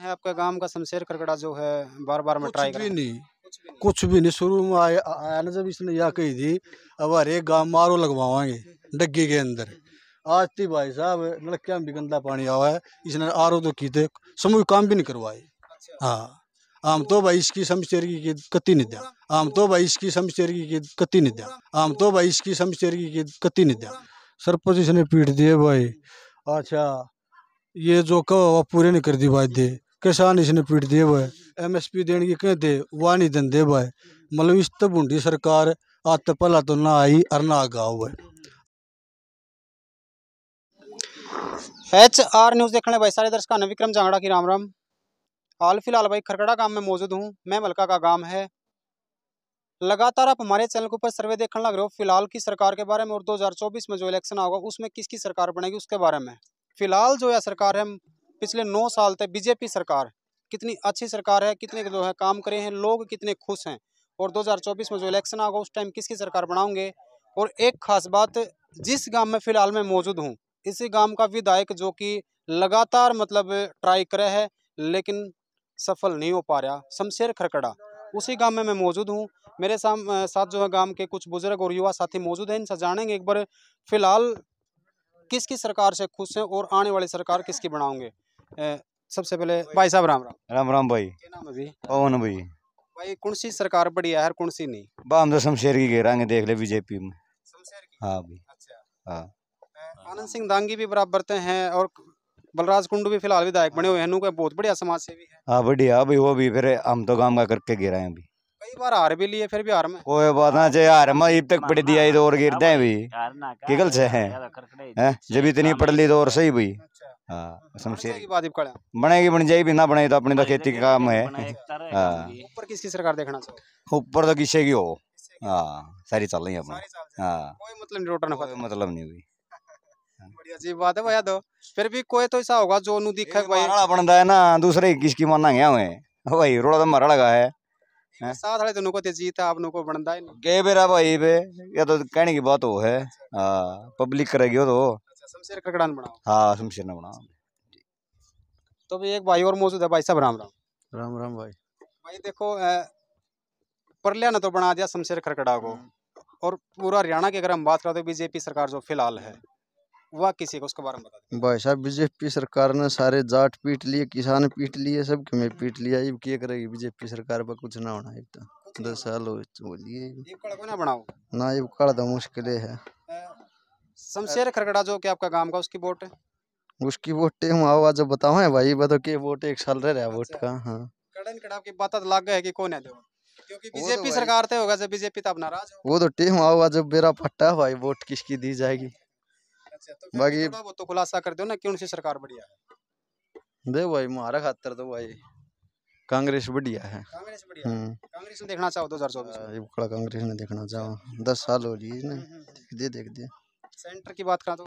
है आपका गांव का शमशेर करकड़ा जो है बार बार में ट्राई भी नहीं कुछ भी नहीं शुरू में आया आया ना जब इसने यह कही थी अब हर गांव मारो लगवाएंगे डग्गी के अंदर आज थी तो भाई साहब लड़किया में भी गंदा पानी आवा है इसने आर तो की थे समूह काम भी नहीं करवाए अच्छा। हाँ आम तो भाई इसकी शमशेर की कति नहीं दिया आम तो भाई इसकी शमशेर की कति नहीं दिया आम तो भाई इसकी शमशेर की कति नहीं दिया सरपंच इसने पीट दिए भाई अच्छा ये जो कहो पूरे नहीं कर दी भाई दे किसान इसने पीट दिए वो एम एस पी देने की कहते वाह नहीं देंदे हुए मतलब इस तो बूंदी सरकार आते भला तो ना आई और ना आगा हुए एच आर न्यूज़ देखने भाई सारे दर्शक ने विक्रम जांगड़ा की राम राम हाल फिलहाल भाई खरखड़ा गांव में मौजूद हूँ मैं मलका का गांव है लगातार आप हमारे चैनल के ऊपर सर्वे देखने लग रहे हो फिलहाल की सरकार के बारे में और 2024 में जो इलेक्शन होगा उसमें किसकी सरकार बनेगी उसके बारे में फिलहाल जो यह सरकार है पिछले नौ साल तक बीजेपी सरकार कितनी अच्छी सरकार है कितने जो है काम करे हैं लोग कितने खुश हैं और 2024 में जो इलेक्शन आगा उस टाइम किसकी सरकार बनाऊंगे और एक खास बात जिस गांव में फ़िलहाल मैं मौजूद हूँ इसी गांव का विधायक जो कि लगातार मतलब ट्राई करे है लेकिन सफल नहीं हो पा रहा शमशेर खरकड़ा उसी गांव में मैं मौजूद हूँ मेरे साम साथ जो है गांव के कुछ बुजुर्ग और युवा साथी मौजूद हैं इनसे जानेंगे एक बार फिलहाल किसकी सरकार से खुश हैं और आने वाली सरकार किसकी बनाओगे सबसे पहले भाई साहब राम राम राम राम भाई नाम पवन भाई भाई कौन सी सरकार बढ़िया है कौन सी नहीं बाम तो शमशेर की घेरा देख ले बीजेपी में हाँ भाई अच्छा हाँ आनंद सिंह दांगी भी बराबर ते हैं और बलराज कुंडू भी फिलहाल विधायक बने हुए हैं बहुत बढ़िया समाज सेवी है हाँ बढ़िया अभी वो भी फिर हम तो गांव का करके घेरा है अभी कई बार हार भी लिए फिर भी हार में कोई बात ना चाहे हार में इब तक पढ़ दिया तो और गिरते हैं भी किगल से हैं जब इतनी पढ़ ली तो और सही भाई अच्छा। हाँ, हाँ, बनेगी बन जाए भी ना बने तो अपनी तो खेती का काम है हाँ। ऊपर किसकी सरकार देखना ऊपर तो किसे की हो हाँ सारी चल रही है मतलब नहीं मतलब नहीं हुई अजीब बात है भैया दो फिर भी कोई तो ऐसा होगा जो दिखा भाई बनता है ना दूसरे किसकी माना गया हुए भाई रोड़ा तो मरा लगा है साथ वाले दोनों को तो जीत आप को बनता है गए बेरा भाई बे या तो कहने की बात वो है अच्छा। पब्लिक करेगी हो तो शमशेर खड़खड़ान बनाओ हाँ शमशेर ना बनाओ तो भी एक भाई और मौजूद है भाई साहब राम राम राम राम भाई भाई देखो परलिया ने तो बना दिया शमशेर खड़खड़ा को हम्म। और पूरा हरियाणा की अगर हम बात करते तो बीजेपी सरकार जो फिलहाल है वह किसी को उसके बारे में बता भाई साहब बीजेपी सरकार ने सारे जाट पीट लिए किसान पीट लिए सब में पीट लिया ये क्या करेगी बीजेपी सरकार पर कुछ ना होना एक तो दस साल हो बोलिए ना बनाओ ना ये कड़ा तो मुश्किल है शमशेर खरगड़ा जो कि आपका गांव का उसकी वोट है उसकी वोट टेम जो बताओ है भाई बताओ मतलब के वोट एक साल रह रहा वोट अच्छा। का हाँ कड़न कड़ा की बात तो लग गए कि कौन है क्योंकि तो बीजेपी सरकार थे होगा जब बीजेपी तब तो नाराज वो तो जब मेरा फट्टा भाई वोट किसकी दी जाएगी अच्छा, बाकी वो तो खुलासा कर दो ना क्यों सी सरकार बढ़िया दे भाई मारा खातर तो भाई कांग्रेस बढ़िया है कांग्रेस बढ़िया हम्म। कांग्रेस देखना चाहो दो हजार चौबीस कांग्रेस देखना चाहो दस साल हो रही है हम्म, हम्म, देख दे सेंटर की बात करा तो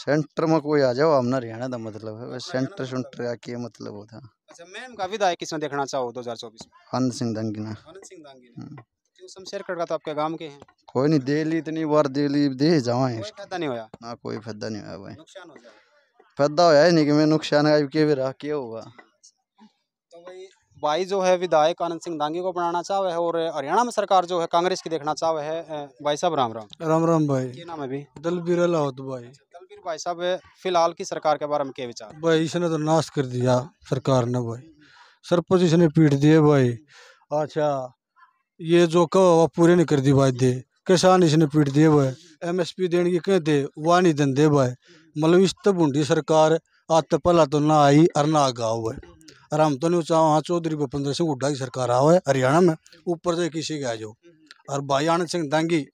सेंटर में कोई आ जाओ हमने हरियाणा का मतलब है सेंटर मतलब सेंटर का क्या मतलब होता है अच्छा मैम का विधायक किसने देखना चाहो 2024 में आनंद सिंह दांगीना आनंद सिंह दांगीना जो हम्म। शमशेर कटका तो आपके गांव के हैं कोई नहीं दिल्ली इतनी बार दिल्ली दे जावा है कोई फायदा नहीं होया ना कोई फायदा नहीं होया भाई नुकसान हो जाए फायदा होया ही नहीं कि मैं नुकसान है के भी रहा क्या होगा भाई जो है विधायक आनंद सिंह दांगी को बनाना चाहे है और हरियाणा में सरकार जो है कांग्रेस की देखना चाहे है भाई साहब राम राम राम राम भाई क्या नाम है अभी दलबीर लाहौत तो भाई अच्छा, दलबीर भाई साहब फिलहाल की सरकार के बारे में क्या विचार भाई इसने तो नाश कर दिया सरकार ने भाई सरपंच इसने पीट दिए भाई अच्छा ये जो कहो पूरे नहीं कर दी भाई दे किसान इसने पीट दिए भाई एम एस पी देने की कहते वह नहीं दें दे भाई मतलब इस तो बूंदी सरकार आते पला तो ना आई और ना गाओ भाई रामतन वहाँ चौधरी भूपेंद्र सिंह हुड्डा की सरकार आओ है हरियाणा में ऊपर से किसी के आज और भाई आनंद सिंह दांगी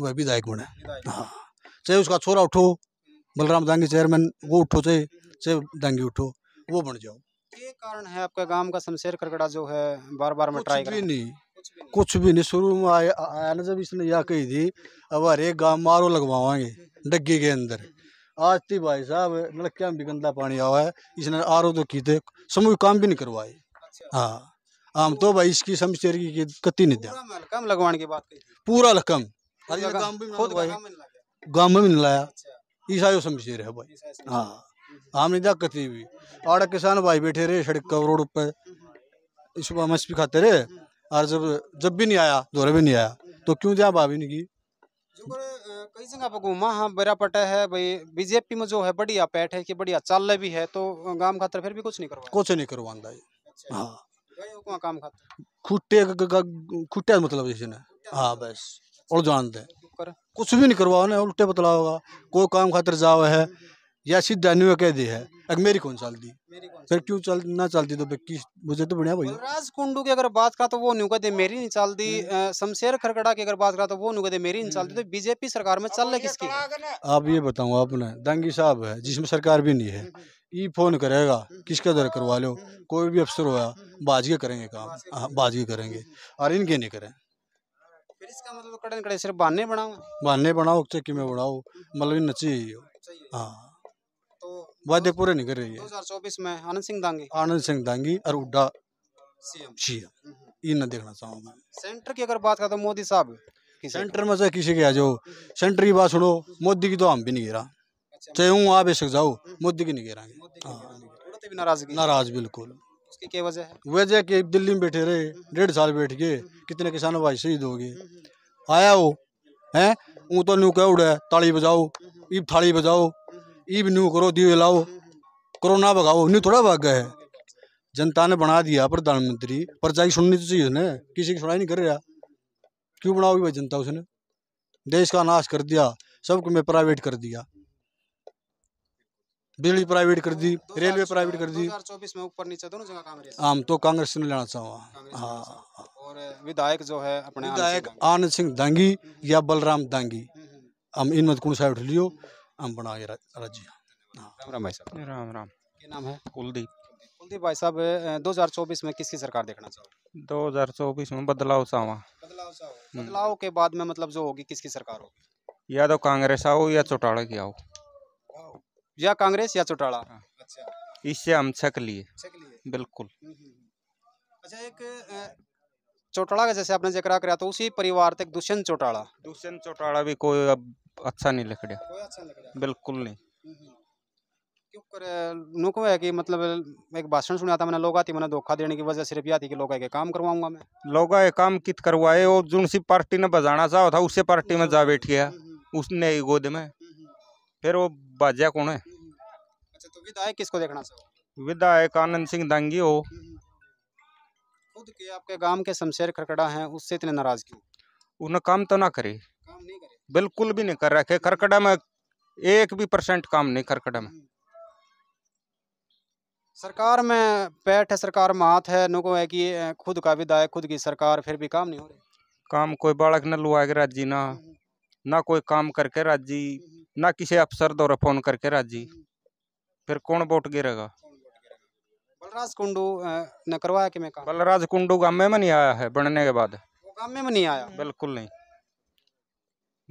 वह विधायक बने हाँ चाहे उसका छोरा उठो बलराम दांगी चेयरमैन वो उठो चाहे चाहे दांगी उठो वो बन जाओ ये कारण है आपका गांव का शमशेर करकड़ा जो है बार बार में ट्राई भी नहीं कुछ भी नहीं शुरू में आया ना जब इसने यह कही थी अब हर एक गाँव मारो लगवाएंगे डग्गी के अंदर आज ती भाई साहब नलकिया में भी गंदा पानी आवा है इसने आर ओ तो कीते समूह काम भी नहीं करवाए अच्छा। हाँ हम तो भाई इसकी समझते की कति नहीं दिया कम लगवाने की बात पूरा लकम गांव में भी नहीं लाया ईसा समस्या है भाई हाँ नहीं दिया कति भी आड़ा किसान भाई बैठे रहे सड़क का रोड पर इस मछली खाते रहे हम्म। और जब जब भी नहीं आया दौरे भी नहीं आया तो क्यों दिया भाभी ने की तो कई जगह पर घूमा हाँ बेरा पटा है भाई बीजेपी में जो है बढ़िया पैठ है कि बढ़िया चाल भी है तो गांव खातर फिर भी कुछ नहीं करवा कुछ नहीं करवा अच्छा, अच्छा। हाँ काम खाते मतलब जैसे ना हाँ मतलब। बस और जानते कुछ भी नहीं करवाओ ना उल्टे बतलाओगा कोई काम खातर जाओ है या सीधे न्यू कह दी है अग मेरी कौन चल दी फिर क्यों चल ना चलती तो किस मुझे तो बढ़िया भाई राज कुंडू की अगर बात करा तो वो नहीं कहते मेरी नहीं चलती हम्म। शमशेर खरकड़ा की अगर बात करा तो वो नहीं कहते मेरी नहीं चलती तो हम्म। बीजेपी सरकार में चल रहा किसकी आप ये बताऊँ आपने दंगी साहब है जिसमें सरकार भी नहीं है ये हम्म। फोन करेगा किसके दर करवा लो कोई भी अफसर होया बाज करेंगे काम बाज हाँ, करेंगे और इनके नहीं करें इसका मतलब कड़े कड़े सिर्फ बहाने बनाओ बहाने बनाओ चक्की में बनाओ मतलब नची हाँ वादे पूरे नहीं कर रही है 2024 में आनंद सिंह दांगी आनंद सिंह दांगी और उड्डा सीएम इन हम्म, हम्म। देखना मैं सेंटर की अगर बात करता तो हूँ मोदी साहब सेंटर में से किसी के आ जाओ हम्म, सेंटर की बात सुनो मोदी की तो हम भी नहीं गिरा अच्छा। चाहे हूँ आप बेशक जाओ मोदी की नहीं गिरा हाँ। तो नाराज़ नाराज बिल्कुल उसकी क्या वजह है वजह कि दिल्ली में बैठे रहे डेढ़ साल बैठ गए कितने किसानों भाई शहीद हो गए आया हो है ऊँ तो नू कह उड़े ताली बजाओ ईब थाली बजाओ ईब न्यू करो दियो लाओ करो ना भगाओ न्यू थोड़ा भाग है जनता ने बना दिया प्रधानमंत्री परचाई सुननी तो चाहिए उसने किसी की सुनाई नहीं कर रहा क्यों बनाओगी भाई जनता उसने देश का नाश कर दिया सबको मैं प्राइवेट कर दिया बिजली प्राइवेट कर दी रेलवे प्राइवेट कर दी चौबीस में ऊपर नीचे दोनों जगह काम तो कांग्रेस ने लेना चाहूँगा हाँ और विधायक जो है अपने विधायक आनंद सिंह दांगी या बलराम दांगी हम्म, हम्म। हम इन मत कौन साइड लियो हम बनाए राज्य राम राम भाई साहब राम राम क्या नाम है कुलदीप कुलदीप भाई साहब 2024 में किसकी सरकार देखना चाहोगे 2024 में बदलाव सा बदलाव सा हुआ हम्म। बदलाव के बाद में मतलब जो होगी किसकी सरकार होगी या तो कांग्रेस आओ या चौटाला की आओ या कांग्रेस या चौटाला हाँ। अच्छा इससे हम छक लिए बिल्कुल हम्म, हम्म, अच्छा एक चौटाला का जैसे आपने जिक्र कराया तो उसी परिवार तक दुष्यंत चौटाला दुष्यंत चौटाला भी कोई अब अच्छा नहीं लिख रहा अच्छा बिल्कुल नहीं हम्म। क्यों करे है कि मतलब एक भाषण सुना था मैंने मैंने धोखा देने की वजह सिर्फ कि काम करवाऊंगा मैं लोगा काम कित करवाए जो सी पार्टी ने बजाना चाहो था उसे पार्टी में हम्म। जा बैठ गया हम्म। उसने गोद में फिर वो बाजा कौन है अच्छा तो विधायक किसको देखना चाहो विधायक आनंद सिंह दांगी हो खुद के आपके गांव के शमशेर खरकड़ा हैं उससे इतने नाराज क्यों उन्हें काम तो ना करे काम नहीं करे बिल्कुल भी नहीं कर रखे खरकड़ा में एक भी परसेंट काम नहीं खरकड़ा में हम्म। सरकार में पैठ है सरकार में हाथ है नुको है कि खुद का विधायक खुद की सरकार फिर भी काम नहीं हो रही काम कोई बालक न लुआ के राजी ना हम्म। ना कोई काम करके राजी हम्म। ना किसी अफसर दौरा फोन करके राजी फिर कौन वोट गिरेगा बलराज कुंडू ने करवाया कि मैं काम बलराज कुंडू गांव में नहीं आया है बनने के बाद गांव में नहीं आया बिल्कुल नहीं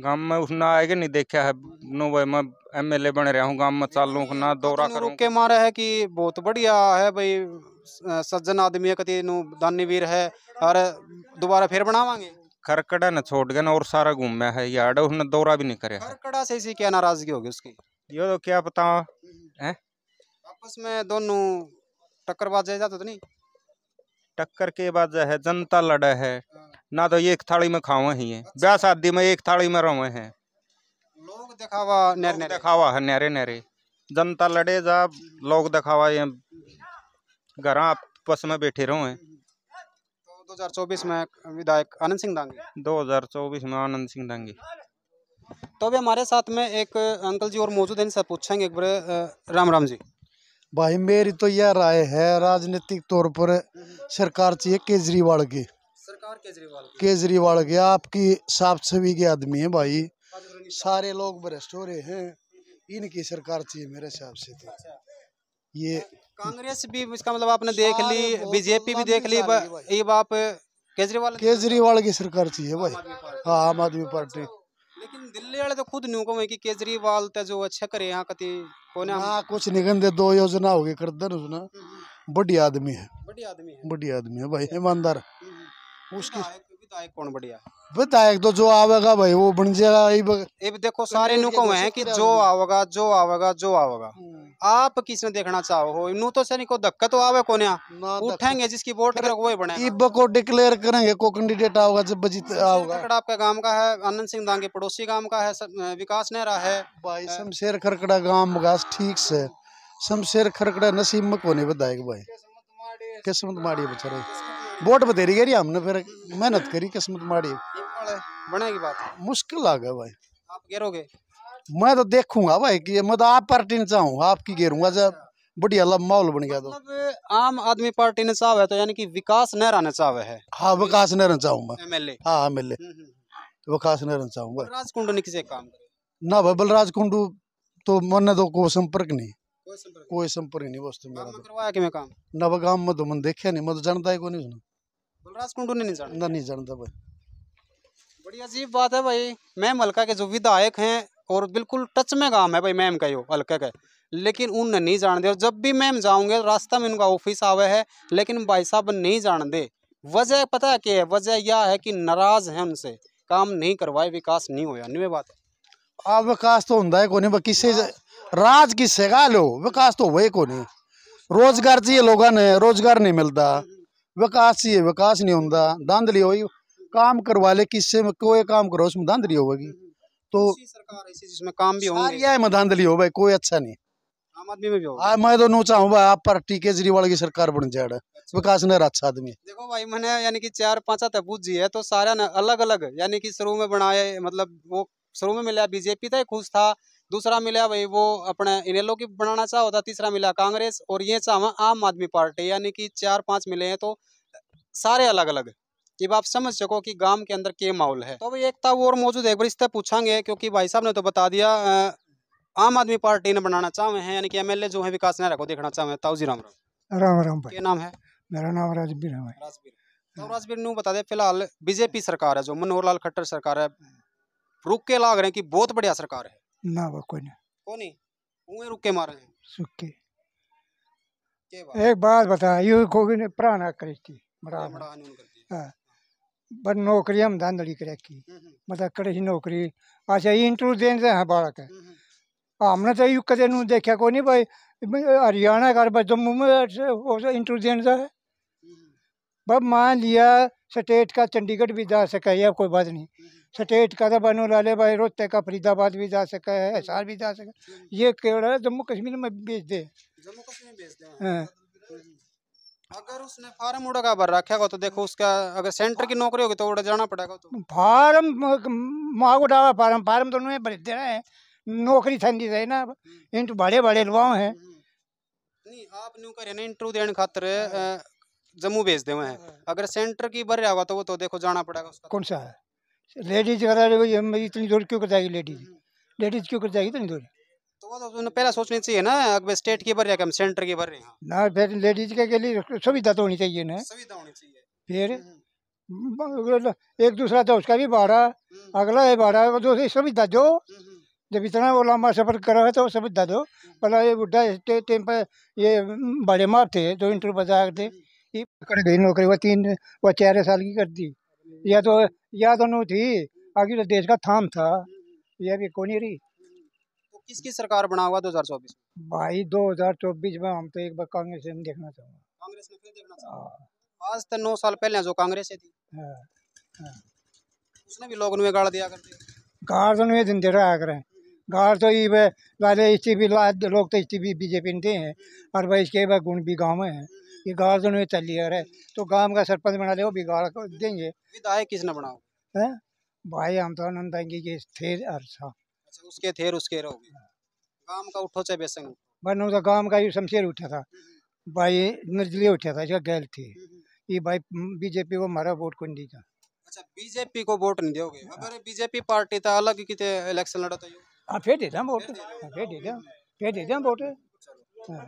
गांव में उसने आएगा नहीं देखा है नो भाई मैं एम एल ए बन रहा हूँ गांव में चालू ना दौरा करूँ के मारे है कि बहुत बढ़िया है भाई सज्जन आदमी है कति नु दानीवीर है और दोबारा फिर बनावागे खरकड़ा ने छोड़ गया ना और सारा घूमे है यार उसने दौरा भी नहीं करा खरकड़ा से इसी क्या नाराजगी होगी उसकी ये तो क्या पता है आपस में दोनों टक्कर बाद जाए जाता तो नहीं टक्कर के बाद जो है जनता लड़े है हाँ। ना तो एक थाली में खावे ही है अच्छा। ब्याह शादी में एक थाली में रहे हैं लोग दिखावा नरे नरे दिखावा है नरे नरे जनता लड़े जा लोग दिखावा ये घर आपस में बैठे रहो हैं तो हजार चौबीस में विधायक आनंद सिंह दांगी चौबीस में आनंद सिंह दांगी तो अभी हमारे साथ में एक अंकल जी और मौजूद हैं इनसे पूछेंगे एक बार राम राम जी भाई मेरी तो यह राय है राजनीतिक तौर पर हम्म हम्म। सरकार चाहिए केजरीवाल की सरकार केजरीवाल की केजरीवाल की आपकी साफ छवि के आदमी है भाई सारे लोग भ्रष्ट हो रहे हैं इनकी सरकार चाहिए मेरे हिसाब से तो अच्छा। ये कांग्रेस भी इसका मतलब आपने देख ली बीजेपी भी देख ली ये केजरीवाल केजरीवाल की सरकार चाहिए भाई हाँ आम आदमी पार्टी लेकिन दिल्ली वाले तो खुद न्यू कहे की केजरीवाल ते जो अच्छा करे यहाँ कति कोने कुछ निगम दे दो योजना होगी कर दे ना हम्म, हम्म। बढ़िया आदमी है बढ़िया आदमी है बढ़िया आदमी है भाई हम्म, ईमानदार उसकी विधायक कौन बढ़िया विधायक तो जो आवेगा भाई वो बन जाएगा देखो तो सारे नुकम है कि जो आवेगा जो आवेगा जो आवेगा आप किसने देखना चाहो हो इन तो सही को धक्का तो आवे कोने उठेंगे जिसकी वोट करेगा वही बने इब को डिक्लेयर करेंगे को कैंडिडेट आओगे जब जीत आओगे आपका गांव का है आनंद सिंह दांगे पड़ोसी गांव का है विकास नेहरा है भाई शमशेर खरकड़ा गाँव विकास ठीक से शमशेर खरकड़ा नसीब में कोने बताएगा भाई किस्मत माड़ी बेचारे वोट बतेरी करी हमने फिर मेहनत करी किस्मत माड़ी बनेगी बात मुश्किल आ गए भाई आप गिरोगे मैं तो देखूंगा भाई कि मैं तो आप पार्टी ने चाहूंगा आपकी घेरूंगा अच्छा। जब बढ़िया लब माहौल बन गया तो मतलब आम आदमी पार्टी ने चाहे तो यानी कि विकास नहरा ने चाहे है हाँ विकास नहरा रहना चाहूंगा एमएलए हाँ एमएलए हम्म, हम्म। विकास नहरा रहना चाहूंगा बलराज ने किसे काम ना भाई बलराज कुंडू तो मन तो कोई संपर्क नहीं कोई संपर्क नहीं वस्तु मेरा तो करवाया कि मैं काम ना भाई काम में तो मन देखे नहीं मैं तो जानता ही को नहीं सुना बलराज कुंडू ने नहीं जानता नहीं जानता भाई बड़ी अजीब बात है भाई मैं मलका के जो विधायक हैं और बिल्कुल टच में काम है भाई मैम का यो हल्के के लेकिन उन नहीं जान दे जब भी मैम जाऊँगे रास्ता में उनका ऑफिस आवे है लेकिन भाई साहब नहीं जान दे वजह पता है क्या है वजह यह है कि नाराज़ है उनसे काम नहीं करवाए विकास नहीं होया नहीं बात है आप विकास तो होंगे को नहीं किसे राज किसे का लो विकास तो हुए को नहीं रोजगार चाहिए लोगों ने रोजगार नहीं मिलता विकास चाहिए विकास नहीं होता धांधली हो काम करवा ले किससे कोई काम करो उसमें धांधली होगी तो सरकार ऐसी जिसमें काम भी होंगे ये मधांधली हो भाई कोई अच्छा नहीं आम आदमी में भी हो मैं तो नोचा हूँ भाई आप पार्टी केजरीवाल की सरकार बन जाए अच्छा। विकास नर अच्छा आदमी देखो भाई मैंने यानी कि चार पांच तबूत जी है तो सारा ना अलग अलग यानी कि शुरू में बनाए मतलब वो शुरू में मिला बीजेपी था तो खुश था दूसरा मिला भाई वो अपने इनेलो की बनाना चाहो था तो तीसरा मिला कांग्रेस और ये चाह आम आदमी पार्टी यानी कि चार पांच मिले हैं तो सारे अलग अलग कि आप समझ सको कि गांव के अंदर क्या माहौल है तो अभी एक तब और मौजूद है एक बार इस पूछेंगे क्योंकि भाई साहब ने तो बता दिया आम आदमी पार्टी ने बनाना चाहे हैं यानी कि एमएलए जो है विकास नायरा को देखना चाहे ताऊ जी राम राम राम राम क्या नाम है मेरा नाम राजबीर है राजबीर तो बता दे फिलहाल बीजेपी सरकार है जो मनोहर लाल खट्टर सरकार है रुक के लाग रहे हैं कि बहुत बढ़िया सरकार है ना वो कोई नहीं कोई नहीं ऊँगे रुक के मार रहे हैं सुक्के एक बात बता यू को पुराना करी थी बड़ा बड़ा पर नौकरी हम धांधली करे की हम्म, हम्म। मतलब कड़े ही नौकरी अच्छा इंटरव्यू दे बालक है हम्म, हमने तो यू कदम देखा को नहीं भाई हरियाणा कर बस जम्मू में इंटरव्यू देने का है बस मान लिया स्टेट का चंडीगढ़ भी जा सके या कोई बात नहीं स्टेट का तो ला लाले भाई रोहतक का फरीदाबाद भी जा सके है हिसार भी जा सके ये केवल जम्मू कश्मीर में बेच दे जम्मू कश्मीर में बेच दे हाँ। हाँ। अगर उसने फार्म उड़ा का भर रखा हो तो देखो उसका अगर सेंटर की नौकरी होगी तो उड़ा जाना पड़ेगा तो फार्म माँ को डाला फार्म फार्म तो उन्हें भर देना है नौकरी ठंडी रहे ना हम्म। इन तो बड़े बड़े लुवाओं है हम्म। नहीं आप न्यू करें ना इंटरव्यू देने खातर हाँ। जम्मू भेज दे हैं हाँ। अगर सेंटर की भर रहा तो वो तो देखो जाना पड़ेगा उसका कौन सा है लेडीज करा रही इतनी दूर क्यों कर जाएगी लेडीज हम्म। लेडीज क्यों कर जाएगी इतनी दूर तो वो तो पहला चाहिए ना अब स्टेट की भर रहे हम सेंटर की भर रहे ना फिर लेडीज के, के लिए सुविधा तो होनी चाहिए ना सुविधा होनी चाहिए फिर हम्म, हम्म। एक दूसरा तो उसका भी भाड़ा हम्म। अगला है भाड़ा दूसरी सुविधा दो जब इतना वो लंबा सफर करा है तो सुविधा दो भला ये बुढ़ा टाइम पर ये बड़े थे जो इंटर बजा करते कर गई नौकरी वो तीन वो चार साल की कर दी या तो या दोनों तो थी आगे तो देश का थाम था यह भी कोनी रही किसकी सरकार बना हुआ दो 2024 में भाई दो हजार चौबीस में हम तो एक बार कांग्रेस में देखना चाहूंगा कांग्रेस में फिर देखना चाहूंगा हाँ। आज तक तो नौ साल पहले जो कांग्रेस थी हाँ, हाँ। उसने भी लोगों में गाड़ दिया कर गाड़ तो नहीं दिन रहा कर गाड़ तो ये पहले इससे भी लोग तो इससे भी बीजेपी ने हैं और भाई इसके भाई गुण भी गाँव में है ये गाड़ तो नहीं चल लिया है तो गांव का सरपंच बना ले वो भी गाड़ देंगे विधायक किसने बनाओ है भाई हम तो आनंद आएंगे कि थे अरसा अच्छा उसके थेर उसके रहोगे गांव का उठो चाहे बेसंग बनो तो गांव का ये शमशेर उठा था हम्म, हम्म। भाई निर्जली उठा था इसका गैल थी हम्म, ये भाई बीजेपी को हमारा वोट कौन दी था अच्छा बीजेपी को वोट नहीं दोगे हाँ। अगर बीजेपी पार्टी था तो अलग कितने इलेक्शन लड़ा था हां फिर दे दा वोट फिर दे दा फिर दे दा वोट हाँ।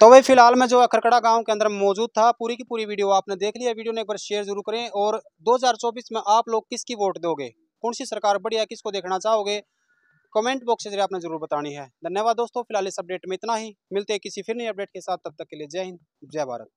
तो वही फिलहाल में जो अखरकड़ा गांव के अंदर मौजूद था पूरी की पूरी वीडियो आपने देख लिया वीडियो ने एक बार शेयर जरूर करें और 2024 में आप लोग किसकी वोट दोगे कौन सी सरकार बढ़िया किसको देखना चाहोगे कमेंट बॉक्स के जरिए आपने जरूर बतानी है धन्यवाद दोस्तों फिलहाल इस अपडेट में इतना ही मिलते हैं किसी फिर नई अपडेट के साथ तब तक के लिए जय हिंद जय भारत